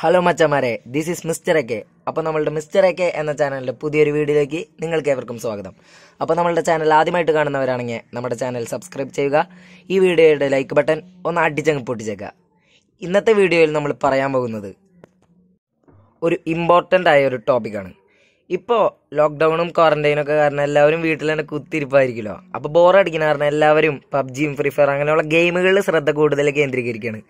hello മച്ചന്മാരെ this is mister A K അപ്പോൾ നമ്മളുടെ മിസ്റ്റർ എ കെ എന്ന ചാനലിൻ്റെ പുതിയൊരു വീഡിയോയിലേക്ക് നിങ്ങൾക്ക് ഏവർക്കും സ്വാഗതം അപ്പോൾ നമ്മളുടെ ചാനൽ ആദ്യമായിട്ട് കാണുന്നവരാണെങ്കിൽ നമ്മുടെ ചാനൽ സബ്സ്ക്രൈബ് ചെയ്യുക ഈ വീഡിയോയുടെ ലൈക്ക് ബട്ടൺ ഒന്ന് അടിച്ചങ്ങ് പൊട്ടിച്ചേക്കുക ഇന്നത്തെ വീഡിയോയിൽ നമ്മൾ പറയാൻ പോകുന്നത് ഒരു ഇമ്പോർട്ടൻ്റ് ആയ ഒരു ടോപ്പിക്കാണ് ഇപ്പോൾ ലോക്ക്ഡൗണും ഒക്കെ കാരണം എല്ലാവരും വീട്ടിൽ തന്നെ കുത്തിരിപ്പായിരിക്കുമല്ലോ അപ്പോൾ ബോറടിക്കുന്ന കാരണം എല്ലാവരും പബ്ജിയും ഫ്രീ ഫയർ അങ്ങനെയുള്ള ഗെയിമുകളിൽ ശ്രദ്ധ കൂടുതൽ കേന്ദ്രീകരിക്കുകയാണ്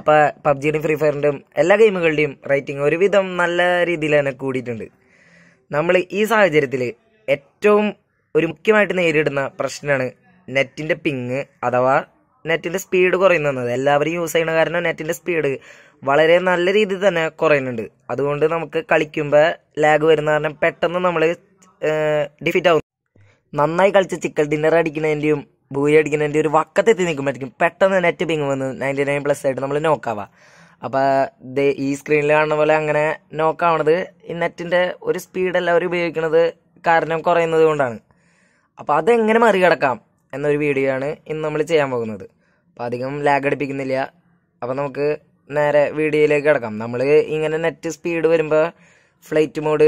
അപ്പോൾ പബ്ജിയുടെയും ഫ്രീ ഫയറിൻ്റെയും എല്ലാ ഗെയിമുകളുടെയും റേറ്റിംഗ് ഒരുവിധം നല്ല രീതിയിൽ തന്നെ കൂടിയിട്ടുണ്ട് നമ്മൾ ഈ സാഹചര്യത്തിൽ ഏറ്റവും ഒരു മുഖ്യമായിട്ട് നേരിടുന്ന പ്രശ്നമാണ് നെറ്റിൻ്റെ പിങ് അഥവാ നെറ്റിൻ്റെ സ്പീഡ് കുറയുന്നത് എല്ലാവരും യൂസ് ചെയ്യണ കാരണം നെറ്റിൻ്റെ സ്പീഡ് വളരെ നല്ല രീതിയിൽ തന്നെ കുറയുന്നുണ്ട് അതുകൊണ്ട് നമുക്ക് കളിക്കുമ്പോൾ ലാഗ് വരുന്ന കാരണം പെട്ടെന്ന് നമ്മൾ ഡിഫീറ്റ് ആവും നന്നായി കളിച്ച ചിക്കൻ ഡിന്നർ അടിക്കുന്നതിൻ്റെയും ഭൂരി അടിക്കുന്നതിൻ്റെ ഒരു വക്കത്തെത്തി നിൽക്കുമ്പോഴത്തേക്കും പെട്ടെന്ന് നെറ്റ് പിങ് വന്ന് നയൻറ്റി നയൻ പ്ലസ് ആയിട്ട് നമ്മൾ നോക്കാവാം അപ്പോൾ ഈ സ്ക്രീനിൽ കാണുന്ന പോലെ അങ്ങനെ നോക്കാവണത് ഈ നെറ്റിൻ്റെ ഒരു സ്പീഡ് എല്ലാവരും ഉപയോഗിക്കുന്നത് കാരണം കുറയുന്നത് കൊണ്ടാണ് അപ്പോൾ അതെങ്ങനെ മറികടക്കാം എന്നൊരു വീഡിയോ ആണ് ഇന്ന് നമ്മൾ ചെയ്യാൻ പോകുന്നത് അപ്പം അധികം ലാഗ് അടിപ്പിക്കുന്നില്ല അപ്പോൾ നമുക്ക് നേരെ വീഡിയോയിലേക്ക് കിടക്കാം നമ്മൾ ഇങ്ങനെ നെറ്റ് സ്പീഡ് വരുമ്പോൾ flight mode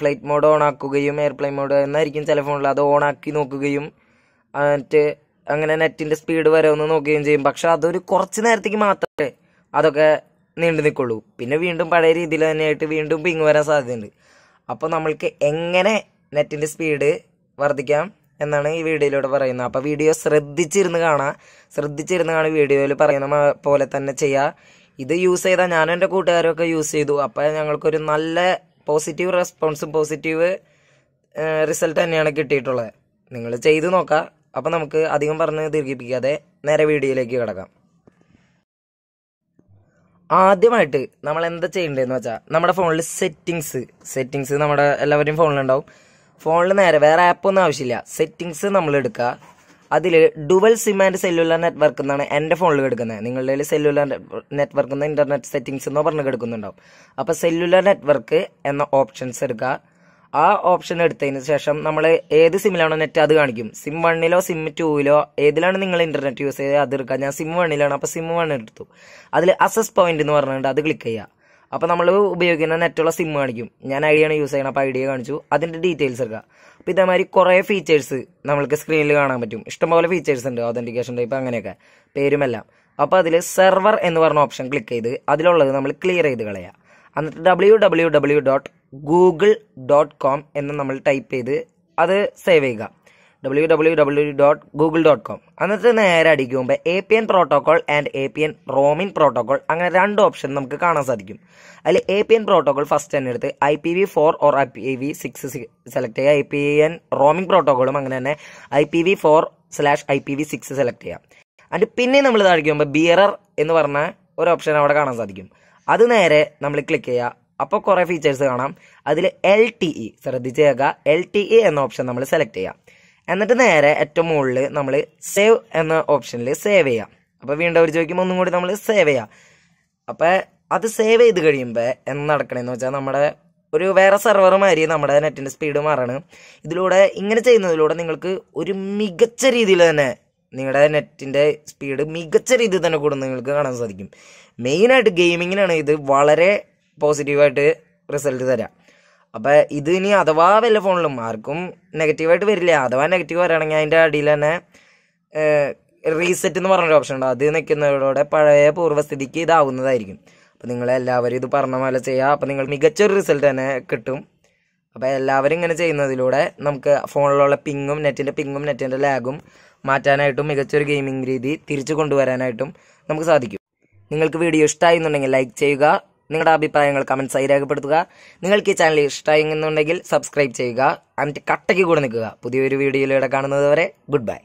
flight mode on ആക്കുകയും എയർപ്ലെയിൻ മോഡ് എന്നായിരിക്കും ചില ഫോണിൽ അത് ഓൺ ആക്കി നോക്കുകയും എന്നിട്ട് അങ്ങനെ നെറ്റിൻ്റെ സ്പീഡ് ഒന്ന് നോക്കുകയും ചെയ്യും പക്ഷെ അതൊരു കുറച്ച് നേരത്തേക്ക് മാത്രമേ അതൊക്കെ നീണ്ടു നിൽക്കുള്ളൂ പിന്നെ വീണ്ടും പഴയ രീതിയിൽ തന്നെയായിട്ട് വീണ്ടും പിങ് വരാൻ സാധ്യതയുണ്ട് അപ്പോൾ നമ്മൾക്ക് എങ്ങനെ നെറ്റിൻ്റെ സ്പീഡ് വർദ്ധിക്കാം എന്നാണ് ഈ വീഡിയോയിലൂടെ പറയുന്നത് അപ്പോൾ വീഡിയോ ശ്രദ്ധിച്ചിരുന്ന് കാണാം ശ്രദ്ധിച്ചിരുന്ന് കാണാം വീഡിയോയിൽ പറയുന്ന പോലെ തന്നെ ചെയ്യുക ഇത് യൂസ് ചെയ്താൽ ഞാനും എൻ്റെ കൂട്ടുകാരൊക്കെ യൂസ് ചെയ്തു അപ്പോൾ ഞങ്ങൾക്കൊരു നല്ല പോസിറ്റീവ് റെസ്പോൺസും പോസിറ്റീവ് റിസൾട്ട് തന്നെയാണ് കിട്ടിയിട്ടുള്ളത് നിങ്ങൾ ചെയ്തു നോക്കാം അപ്പോൾ നമുക്ക് അധികം പറഞ്ഞ് ദീർഘിപ്പിക്കാതെ നേരെ വീഡിയോയിലേക്ക് കിടക്കാം ആദ്യമായിട്ട് നമ്മൾ എന്താ ചെയ്യേണ്ടതെന്ന് വെച്ചാൽ നമ്മുടെ ഫോണിൽ സെറ്റിങ്സ് സെറ്റിങ്സ് നമ്മുടെ എല്ലാവരുടെയും ഫോണിലുണ്ടാവും ഫോണിൽ നേരെ വേറെ ആപ്പൊന്നും ആവശ്യമില്ല സെറ്റിങ്സ് നമ്മൾ എടുക്കുക അതിൽ dual sim and cellular network എന്നാണ് എൻ്റെ ഫോണിൽ കിടക്കുന്നത് നിങ്ങളുടെ കയ്യിൽ സെല്ലുലാർ നെറ്റ്വർക്ക് എന്ന ഇൻ്റർനെറ്റ് സെറ്റിങ്സ് എന്നോ പറഞ്ഞ് കിടക്കുന്നുണ്ടാവും അപ്പോൾ സെല്ലുലാർ നെറ്റ്വർക്ക് എന്ന ഓപ്ഷൻസ് എടുക്കുക ആ ഓപ്ഷൻ എടുത്തതിന് ശേഷം നമ്മൾ ഏത് സിമ്മിലാണോ നെറ്റ് അത് കാണിക്കും സിം വണ്ണിലോ സിം ടൂവിലോ ഏതിലാണ് നിങ്ങൾ ഇൻ്റർനെറ്റ് യൂസ് ചെയ്തത് അത് എടുക്കുക ഞാൻ സിം വണ്ണിലാണ് അപ്പോൾ സിം വൺ എടുത്തു അതിൽ അസസ് പോയിന്റ് എന്ന് പറഞ്ഞിട്ടുണ്ട് അത് ക്ലിക്ക് ചെയ്യുക അപ്പോൾ നമ്മൾ ഉപയോഗിക്കുന്ന നെറ്റുള്ള സിം കാണിക്കും ഞാൻ ഐഡിയാണ് യൂസ് ചെയ്യണം അപ്പോൾ ഐഡിയ കാണിച്ചു അതിന്റെ ഡീറ്റെയിൽസ് എടുക്കുക അപ്പൊ ഇതേമാതിരി കുറേ ഫീച്ചേഴ്സ് നമ്മൾക്ക് സ്ക്രീനിൽ കാണാൻ പറ്റും ഇഷ്ടംപോലെ ഫീച്ചേഴ്സ് ഉണ്ട് ഓതൻറ്റിക്കേഷൻ ടൈപ്പ് അങ്ങനെയൊക്കെ പേരുമെല്ലാം അപ്പോൾ അതിൽ സെർവർ എന്ന് പറഞ്ഞ ഓപ്ഷൻ ക്ലിക്ക് ചെയ്ത് അതിലുള്ളത് നമ്മൾ ക്ലിയർ ചെയ്ത് കളയാം എന്നിട്ട് W W W dot Google dot com എന്ന് നമ്മൾ ടൈപ്പ് ചെയ്ത് അത് സേവ് ചെയ്യുക W W W dot Google dot com എന്നിട്ട് നേരെ അടിക്കുമ്പോൾ A P N protocol and A P N roaming protocol അങ്ങനെ രണ്ട് ഓപ്ഷൻ നമുക്ക് കാണാൻ സാധിക്കും അതിൽ A P N protocol first തന്നെ എടുത്ത് I P V four or I P V six select ചെയ്യുക ഐ പി എൻ റോമിൻ പ്രോട്ടോകോളും അങ്ങനെ തന്നെ I P V four slash I P V six select ചെയ്യുക അതിൻ്റെ പിന്നെ നമ്മൾ താഴ്ക്കുമ്പോൾ ബിയറർ എന്ന് പറഞ്ഞ ഒരു ഓപ്ഷൻ അവിടെ കാണാൻ സാധിക്കും അത് നേരെ നമ്മൾ ക്ലിക്ക് ചെയ്യുക അപ്പോൾ കുറേ ഫീച്ചേഴ്സ് കാണാം അതിൽ എൽ ടി ഇ ശ്രദ്ധിച്ചേക്കുക എൽ ടി ഇ എന്ന ഓപ്ഷൻ നമ്മൾ സെലക്ട് ചെയ്യുക എന്നിട്ട് നേരെ ഏറ്റവും മുകളിൽ നമ്മൾ സേവ് എന്ന ഓപ്ഷനിൽ സേവ് ചെയ്യാം അപ്പോൾ വീണ്ടും അവർ ചോദിക്കുമ്പോൾ ഒന്നും കൂടി നമ്മൾ സേവ് ചെയ്യാം അപ്പോൾ അത് സേവ് ചെയ്ത് കഴിയുമ്പോൾ എന്ന് നടക്കണമെന്ന് വെച്ചാൽ നമ്മുടെ ഒരു വേറെ സെർവർ മാതിരി നമ്മുടെ നെറ്റിൻ്റെ സ്പീഡ് മാറണം ഇതിലൂടെ ഇങ്ങനെ ചെയ്യുന്നതിലൂടെ നിങ്ങൾക്ക് ഒരു മികച്ച രീതിയിൽ തന്നെ നിങ്ങളുടെ നെറ്റിൻ്റെ സ്പീഡ് മികച്ച രീതിയിൽ തന്നെ കൂടുന്നത് നിങ്ങൾക്ക് കാണാൻ സാധിക്കും മെയിനായിട്ട് ഗെയിമിങ്ങിനാണ് ഇത് വളരെ പോസിറ്റീവായിട്ട് റിസൾട്ട് തരാം അപ്പോൾ ഇത് ഇനി അഥവാ വല്ല ഫോണിലും ആർക്കും നെഗറ്റീവായിട്ട് വരില്ല അഥവാ നെഗറ്റീവ് വരാണെങ്കിൽ അതിൻ്റെ അടിയിൽ തന്നെ റീസെറ്റ് എന്ന് പറഞ്ഞൊരു ഓപ്ഷൻ ഉണ്ട് അത് നിൽക്കുന്നതോടെ പഴയ പൂർവ്വസ്ഥിതിക്ക് ഇതാവുന്നതായിരിക്കും അപ്പോൾ എല്ലാവരും ഇത് പറഞ്ഞ പോലെ ചെയ്യുക അപ്പോൾ നിങ്ങൾ മികച്ചൊരു റിസൾട്ട് തന്നെ കിട്ടും അപ്പോൾ എല്ലാവരും ഇങ്ങനെ ചെയ്യുന്നതിലൂടെ നമുക്ക് ഫോണിലുള്ള പിങ്ങും നെറ്റിൻ്റെ പിങ്ങും നെറ്റിൻ്റെ ലാഗും മാറ്റാനായിട്ടും മികച്ചൊരു ഗെയിമിംഗ് രീതി തിരിച്ചു കൊണ്ടുവരാനായിട്ടും നമുക്ക് സാധിക്കും നിങ്ങൾക്ക് വീഡിയോ ഇഷ്ടമായി എന്നുണ്ടെങ്കിൽ ലൈക്ക് ചെയ്യുക നിങ്ങളുടെ അഭിപ്രായങ്ങൾ കമൻസായി രേഖപ്പെടുത്തുക നിങ്ങൾക്ക് ഈ ചാനൽ ഇഷ്ടമായി എന്നുണ്ടെങ്കിൽ സബ്സ്ക്രൈബ് ചെയ്യുക ആൻഡ് കട്ടയ്ക്ക് കൂടെ നിൽക്കുക പുതിയൊരു വീഡിയോയിലൂടെ കാണുന്നത് വരെ ഗുഡ് ബൈ